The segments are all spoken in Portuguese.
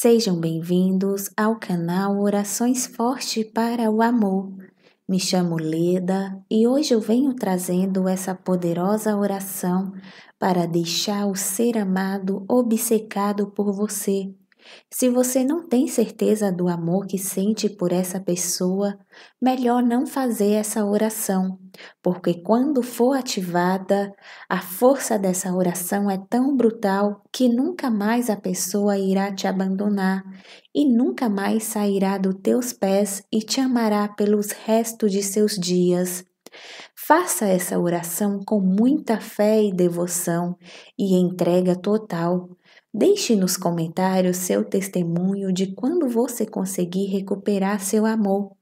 Sejam bem-vindos ao canal Orações Forte para o Amor. Me chamo Leda e hoje eu venho trazendo essa poderosa oração para deixar o ser amado obcecado por você, se você não tem certeza do amor que sente por essa pessoa, melhor não fazer essa oração, porque quando for ativada, a força dessa oração é tão brutal que nunca mais a pessoa irá te abandonar e nunca mais sairá dos teus pés e te amará pelos restos de seus dias. Faça essa oração com muita fé e devoção e entrega total, Deixe nos comentários seu testemunho de quando você conseguir recuperar seu amor.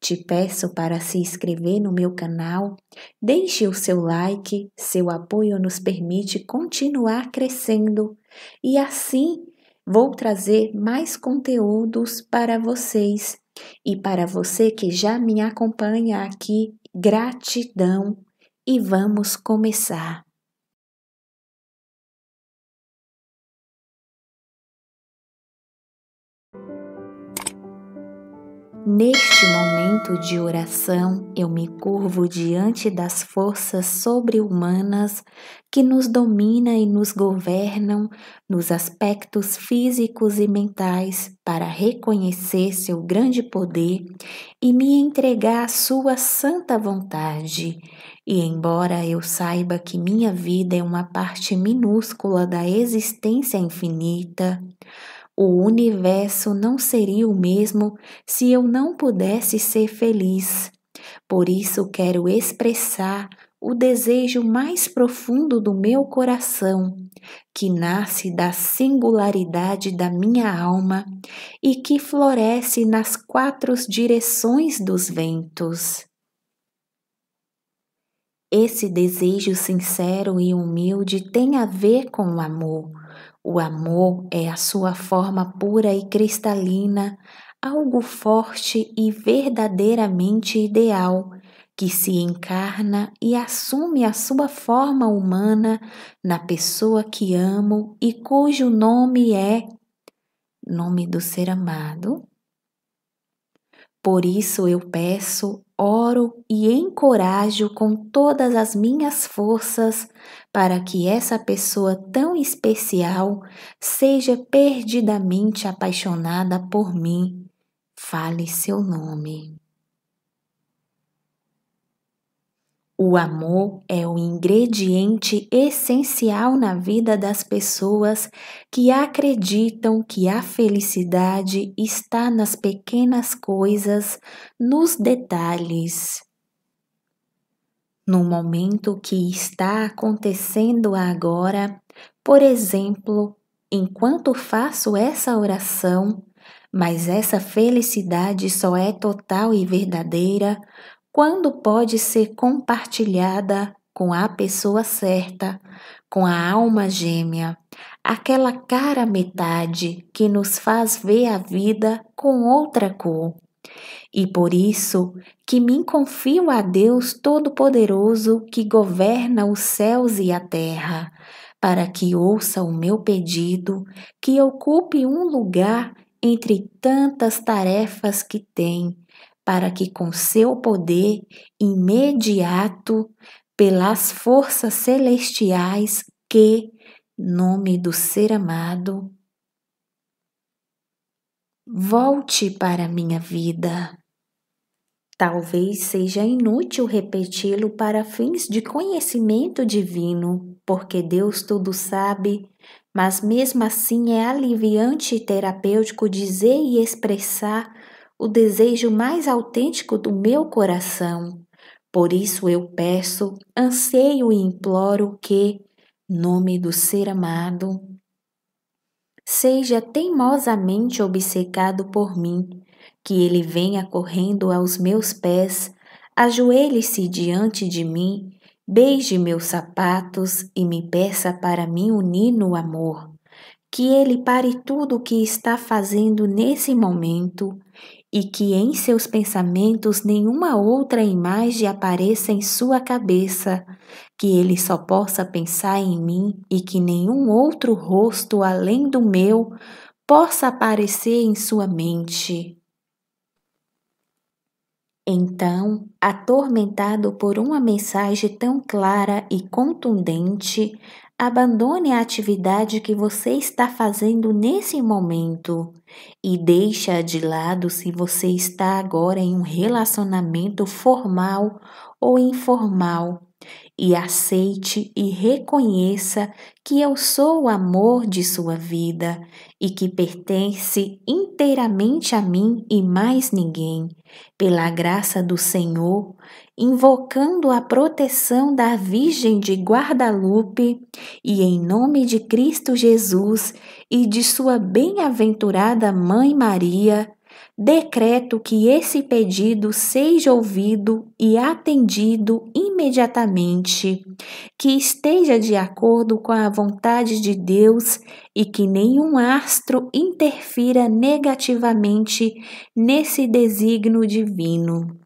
Te peço para se inscrever no meu canal, deixe o seu like, seu apoio nos permite continuar crescendo e assim vou trazer mais conteúdos para vocês. E para você que já me acompanha aqui, gratidão e vamos começar. Neste momento de oração, eu me curvo diante das forças sobre-humanas que nos dominam e nos governam nos aspectos físicos e mentais para reconhecer seu grande poder e me entregar à sua santa vontade. E embora eu saiba que minha vida é uma parte minúscula da existência infinita, o universo não seria o mesmo se eu não pudesse ser feliz. Por isso quero expressar o desejo mais profundo do meu coração, que nasce da singularidade da minha alma e que floresce nas quatro direções dos ventos. Esse desejo sincero e humilde tem a ver com o amor o amor é a sua forma pura e cristalina, algo forte e verdadeiramente ideal, que se encarna e assume a sua forma humana na pessoa que amo e cujo nome é nome do ser amado. Por isso eu peço oro e encorajo com todas as minhas forças para que essa pessoa tão especial seja perdidamente apaixonada por mim. Fale seu nome. O amor é o ingrediente essencial na vida das pessoas que acreditam que a felicidade está nas pequenas coisas, nos detalhes. No momento que está acontecendo agora, por exemplo, enquanto faço essa oração, mas essa felicidade só é total e verdadeira quando pode ser compartilhada com a pessoa certa, com a alma gêmea, aquela cara metade que nos faz ver a vida com outra cor. E por isso que me confio a Deus Todo-Poderoso que governa os céus e a terra, para que ouça o meu pedido, que ocupe um lugar entre tantas tarefas que tem para que com seu poder imediato, pelas forças celestiais que, nome do ser amado, volte para minha vida. Talvez seja inútil repeti-lo para fins de conhecimento divino, porque Deus tudo sabe, mas mesmo assim é aliviante e terapêutico dizer e expressar o desejo mais autêntico do meu coração. Por isso eu peço, anseio e imploro que, nome do ser amado, seja teimosamente obcecado por mim, que ele venha correndo aos meus pés, ajoelhe-se diante de mim, beije meus sapatos e me peça para me unir no amor. Que ele pare tudo o que está fazendo nesse momento e que em seus pensamentos nenhuma outra imagem apareça em sua cabeça, que ele só possa pensar em mim e que nenhum outro rosto além do meu possa aparecer em sua mente. Então, atormentado por uma mensagem tão clara e contundente, abandone a atividade que você está fazendo nesse momento e deixa de lado se você está agora em um relacionamento formal ou informal. E aceite e reconheça que eu sou o amor de sua vida e que pertence inteiramente a mim e mais ninguém, pela graça do Senhor, invocando a proteção da Virgem de Guadalupe e em nome de Cristo Jesus e de sua bem-aventurada Mãe Maria, decreto que esse pedido seja ouvido e atendido imediatamente, que esteja de acordo com a vontade de Deus e que nenhum astro interfira negativamente nesse desígnio divino.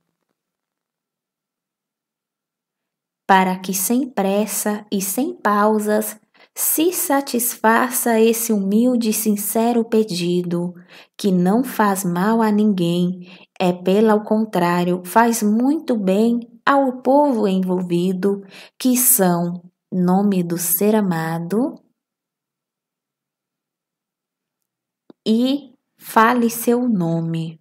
Para que sem pressa e sem pausas se satisfaça esse humilde e sincero pedido, que não faz mal a ninguém, é pelo contrário, faz muito bem ao povo envolvido, que são, nome do ser amado, e fale seu nome.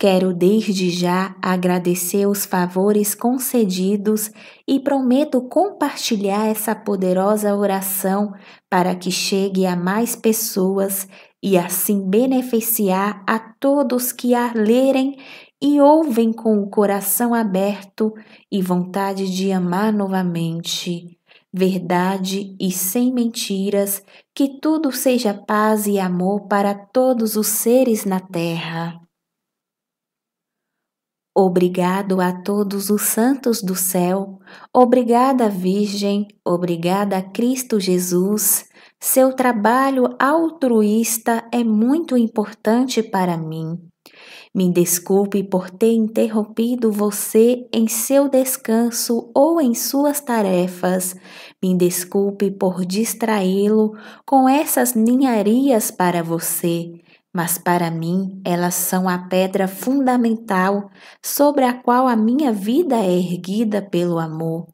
Quero desde já agradecer os favores concedidos e prometo compartilhar essa poderosa oração para que chegue a mais pessoas e assim beneficiar a todos que a lerem e ouvem com o coração aberto e vontade de amar novamente. Verdade e sem mentiras, que tudo seja paz e amor para todos os seres na terra. Obrigado a todos os santos do céu, obrigada Virgem, obrigada a Cristo Jesus. Seu trabalho altruísta é muito importante para mim. Me desculpe por ter interrompido você em seu descanso ou em suas tarefas. Me desculpe por distraí-lo com essas ninharias para você mas para mim elas são a pedra fundamental sobre a qual a minha vida é erguida pelo amor.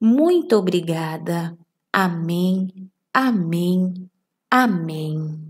Muito obrigada. Amém, amém, amém.